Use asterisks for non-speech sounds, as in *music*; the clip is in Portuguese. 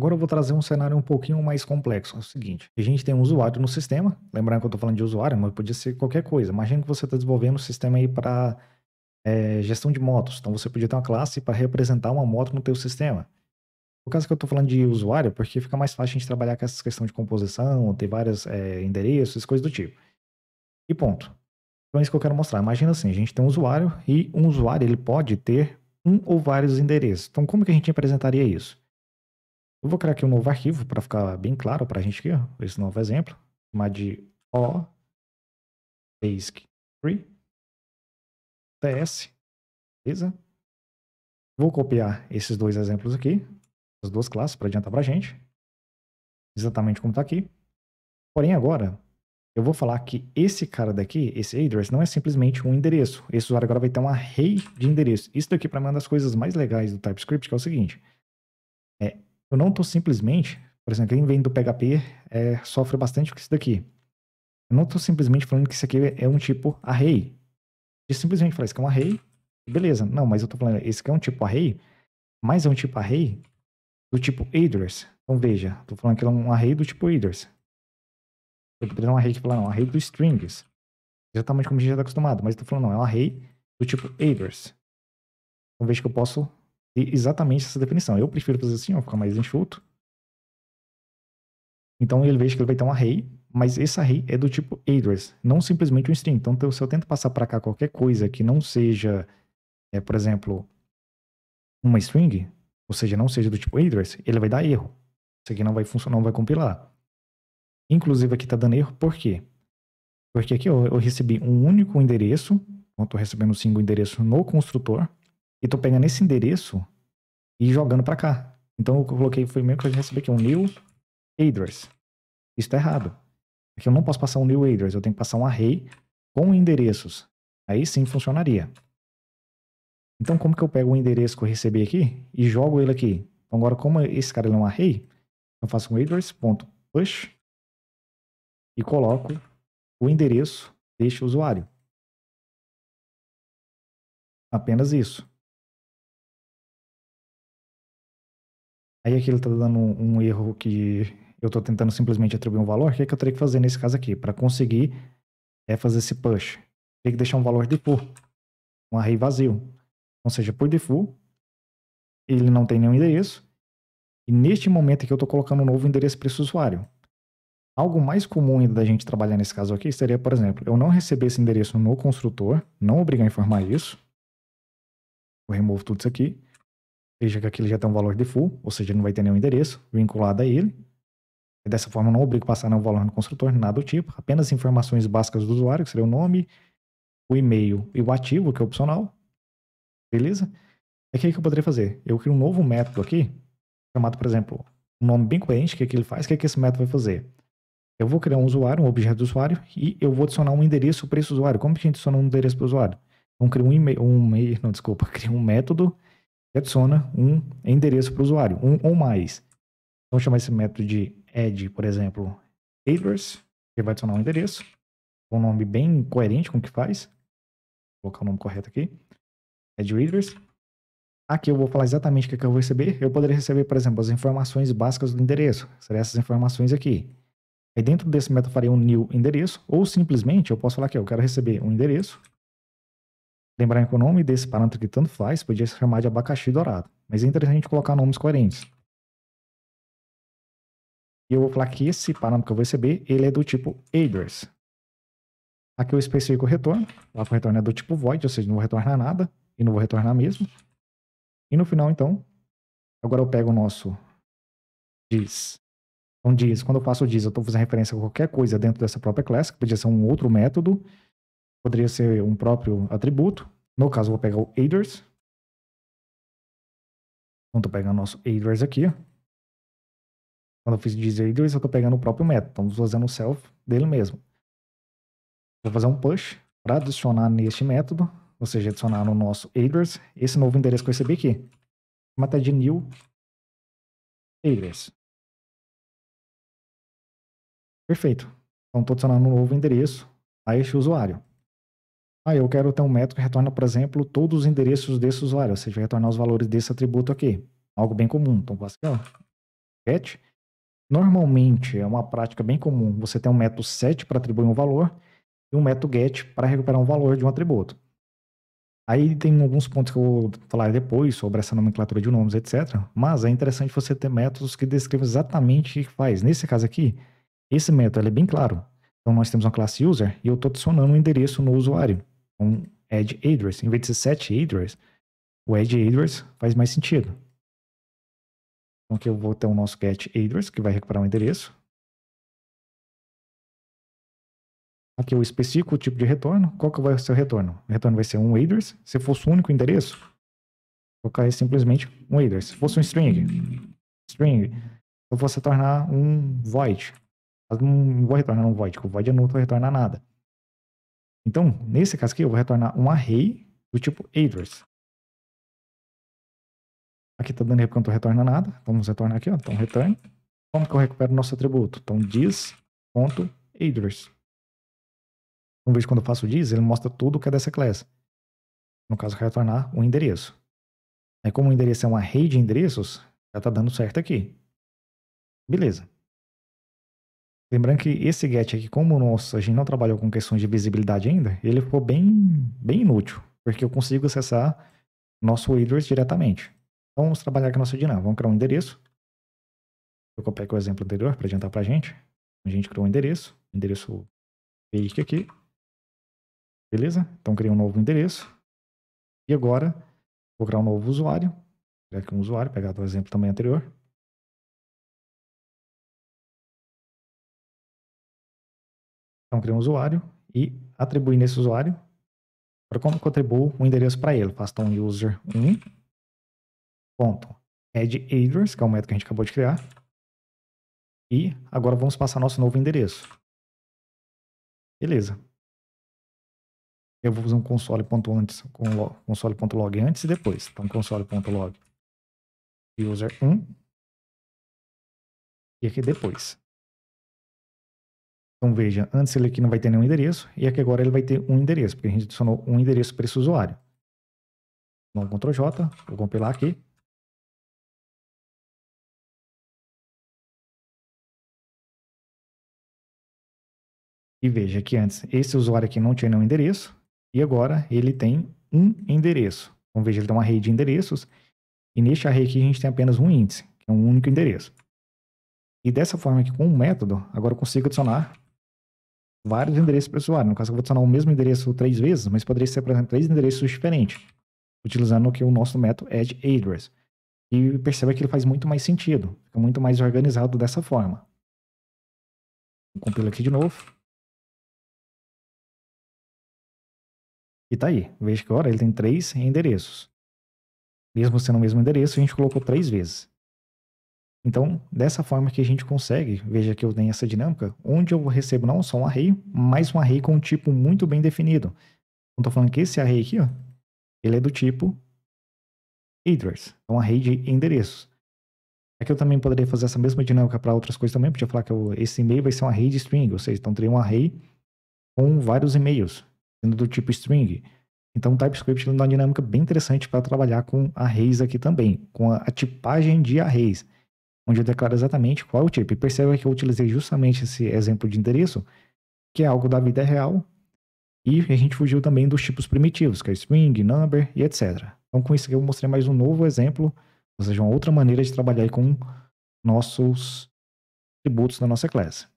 Agora eu vou trazer um cenário um pouquinho mais complexo. É o seguinte: a gente tem um usuário no sistema, lembrando que eu estou falando de usuário, mas podia ser qualquer coisa. Imagina que você está desenvolvendo um sistema aí para é, gestão de motos. Então você podia ter uma classe para representar uma moto no teu sistema. No caso que eu estou falando de usuário, porque fica mais fácil a gente trabalhar com essa questão de composição, ter vários é, endereços, coisas do tipo. E ponto. Então é isso que eu quero mostrar. Imagina assim, a gente tem um usuário e um usuário ele pode ter um ou vários endereços. Então como que a gente representaria isso? Eu vou criar aqui um novo arquivo para ficar bem claro para a gente aqui, ó, esse novo exemplo. Chamar de O basic free ts, beleza? Vou copiar esses dois exemplos aqui, as duas classes para adiantar para a gente, exatamente como está aqui. Porém agora, eu vou falar que esse cara daqui, esse address, não é simplesmente um endereço. Esse usuário agora vai ter um array de endereços. Isso daqui para mim é uma das coisas mais legais do TypeScript, que é o seguinte. Eu não estou simplesmente, por exemplo, quem vem do PHP é, sofre bastante com isso daqui. Eu não estou simplesmente falando que isso aqui é um tipo array. Eu simplesmente falar, isso aqui é um array, beleza. Não, mas eu estou falando, esse aqui é um tipo array, mas é um tipo array do tipo headers. Então veja, estou falando que é um array do tipo headers. Eu poderia um array falar, tipo, não, um array do strings. Exatamente como a gente já está acostumado, mas estou falando, não, é um array do tipo headers. Então veja que eu posso exatamente essa definição. Eu prefiro fazer assim, ó, ficar mais enxuto. Então ele veja que ele vai ter um array, mas esse array é do tipo address, não simplesmente um string. Então se eu tento passar para cá qualquer coisa que não seja, é, por exemplo, uma string, ou seja, não seja do tipo address, ele vai dar erro. Isso aqui não vai funcionar, não vai compilar. Inclusive aqui está dando erro, por quê? Porque aqui eu, eu recebi um único endereço, então estou recebendo um single endereço no construtor, e tô pegando esse endereço e jogando para cá. Então eu coloquei, foi meio que eu recebi aqui um new address. Isso tá errado. Aqui eu não posso passar um new address, eu tenho que passar um array com endereços. Aí sim funcionaria. Então como que eu pego o endereço que eu recebi aqui e jogo ele aqui? Então agora como esse cara é um array, eu faço um address.push e coloco o endereço deste usuário. Apenas isso. Aí aqui ele está dando um, um, erro que eu estou tentando simplesmente atribuir um valor. O que, é que eu teria que fazer nesse caso aqui? Para conseguir é fazer esse push, teria que deixar um valor default, um array vazio. Ou seja, por default, ele não tem nenhum endereço. E neste momento aqui eu estou colocando um novo endereço para esse usuário. Algo mais comum ainda da gente trabalhar nesse caso aqui seria, por exemplo, eu não receber esse endereço no construtor, não obrigar a informar isso. Vou remover tudo isso aqui. Veja que ele já tem um valor de full, ou seja, não vai ter nenhum endereço vinculado a ele. Dessa forma, não obrigo a passar nenhum valor no construtor, nada do tipo. Apenas informações básicas do usuário, que seria o nome, o e-mail e o ativo, que é opcional. Beleza? É o que eu poderia fazer? Eu crio um novo método aqui, chamado, por exemplo, um nome bem coerente, o que, é que ele faz, o que, é que esse método vai fazer? Eu vou criar um usuário, um objeto do usuário, e eu vou adicionar um endereço para esse usuário. Como que a gente adiciona um endereço para o usuário? Então, criar um e-mail, um e-mail, não, desculpa, *laughs* Crio um método e adiciona um endereço para o usuário, um ou mais. Vamos chamar esse método de add, por exemplo, headers, que vai adicionar um endereço, um nome bem coerente com o que faz. Vou colocar o nome correto aqui. Add Aqui eu vou falar exatamente o que, é que eu vou receber. Eu poderia receber, por exemplo, as informações básicas do endereço. Seriam essas informações aqui. Aí dentro desse método eu faria um new endereço, ou simplesmente eu posso falar que eu quero receber um endereço Lembrar que o nome desse parâmetro que tanto faz podia se chamar de abacaxi dourado, mas é interessante colocar nomes coerentes. E eu vou falar que esse parâmetro que eu vou receber, ele é do tipo address. Aqui eu especifico o retorno, lá o retorno é do tipo void, ou seja, não vou retornar nada, e não vou retornar mesmo. E no final, então, agora eu pego o nosso diz então, diz, quando eu faço o diz, eu estou fazendo referência a qualquer coisa dentro dessa própria classe, que podia ser um outro método, Poderia ser um próprio atributo. No caso, vou pegar o Aiders. Então, estou pegando o nosso Aiders aqui. Quando eu fiz disaiders, eu estou pegando o próprio método. Estamos fazendo o self dele mesmo. Vou fazer um push para adicionar neste método, ou seja, adicionar no nosso address esse novo endereço que eu recebi aqui. Chama até de new address. Perfeito. Então, estou adicionando um novo endereço a este usuário. Ah, eu quero ter um método que retorna, por exemplo, todos os endereços desse usuário, ou seja, retornar os valores desse atributo aqui. Algo bem comum. Então, você ó, get. Normalmente, é uma prática bem comum, você tem um método set para atribuir um valor e um método get para recuperar um valor de um atributo. Aí tem alguns pontos que eu vou falar depois sobre essa nomenclatura de nomes, etc. Mas é interessante você ter métodos que descrevam exatamente o que faz. Nesse caso aqui, esse método é bem claro. Então nós temos uma classe user e eu estou adicionando um endereço no usuário um Ed Edwards. Em vez de ser 7 Edwards, o Ed Edwards faz mais sentido. Então aqui eu vou ter o nosso get Edwards, que vai recuperar um endereço. Aqui eu especifico o tipo de retorno. Qual que vai ser o retorno? O retorno vai ser um Edwards. Se fosse um único endereço, colocar simplesmente um Edwards. Se fosse um string, string, eu vou se tornar um void. Mas não vou retornar um void, porque o void é não vai retornar nada. Então, nesse caso aqui, eu vou retornar um array do tipo address. Aqui está dando erro porque não retorna nada. Vamos retornar aqui, ó. então return. Como que eu recupero o nosso atributo? Então, diz.address. Uma vez quando eu faço o diz, ele mostra tudo que é dessa classe. No caso, retornar um endereço. Aí, como o endereço é uma array de endereços, já está dando certo aqui. Beleza. Lembrando que esse GET aqui, como o nosso, a gente não trabalhou com questões de visibilidade ainda, ele ficou bem, bem inútil, porque eu consigo acessar nosso readers diretamente. Então, vamos trabalhar com a nossa dinâmica. Vamos criar um endereço. Eu copiei aqui o exemplo anterior para adiantar para a gente. A gente criou um endereço, endereço fake aqui. Beleza? Então, criei um novo endereço. E agora, vou criar um novo usuário. Vou criar aqui um usuário, pegar o exemplo também anterior. Então, crio um usuário e atribui nesse usuário, para como que eu atribuo um endereço para ele. Faço então, um user1, ponto, add address, que é o método que a gente acabou de criar. E agora vamos passar nosso novo endereço. Beleza. Eu vou usar um console.antes, console.log antes e depois. Então, console.log user1 e aqui depois. Então veja, antes ele aqui não vai ter nenhum endereço e aqui agora ele vai ter um endereço, porque a gente adicionou um endereço para esse usuário. Então, Ctrl J, vou compilar aqui. E veja que antes esse usuário aqui não tinha nenhum endereço e agora ele tem um endereço. Então veja, ele tem uma rede de endereços e neste array aqui a gente tem apenas um índice, que é um único endereço. E dessa forma aqui, com um método, agora eu consigo adicionar vários endereços para o No caso, eu vou adicionar o mesmo endereço três vezes, mas poderia ser, por exemplo, três endereços diferentes, utilizando o que o nosso método add é address. E perceba que ele faz muito mais sentido, fica muito mais organizado dessa forma. Compilo aqui de novo. E tá aí. Veja que agora ele tem três endereços. Mesmo sendo o mesmo endereço, a gente colocou três vezes. Então, dessa forma que a gente consegue, veja que eu tenho essa dinâmica, onde eu recebo não só um array, mas um array com um tipo muito bem definido. Então, estou falando que esse array aqui, ó, ele é do tipo address, é um array de endereços. Aqui é eu também poderia fazer essa mesma dinâmica para outras coisas também, podia falar que eu, esse e-mail vai ser um array de string, ou seja, então teria um array com vários e-mails, sendo do tipo string. Então, o TypeScript dá uma dinâmica bem interessante para trabalhar com arrays aqui também, com a, a tipagem de arrays onde eu declaro exatamente qual é o tipo. E perceba que eu utilizei justamente esse exemplo de endereço, que é algo da vida real, e a gente fugiu também dos tipos primitivos, que é string, number e etc. Então, com isso aqui eu mostrei mais um novo exemplo, ou seja, uma outra maneira de trabalhar com nossos atributos da nossa classe.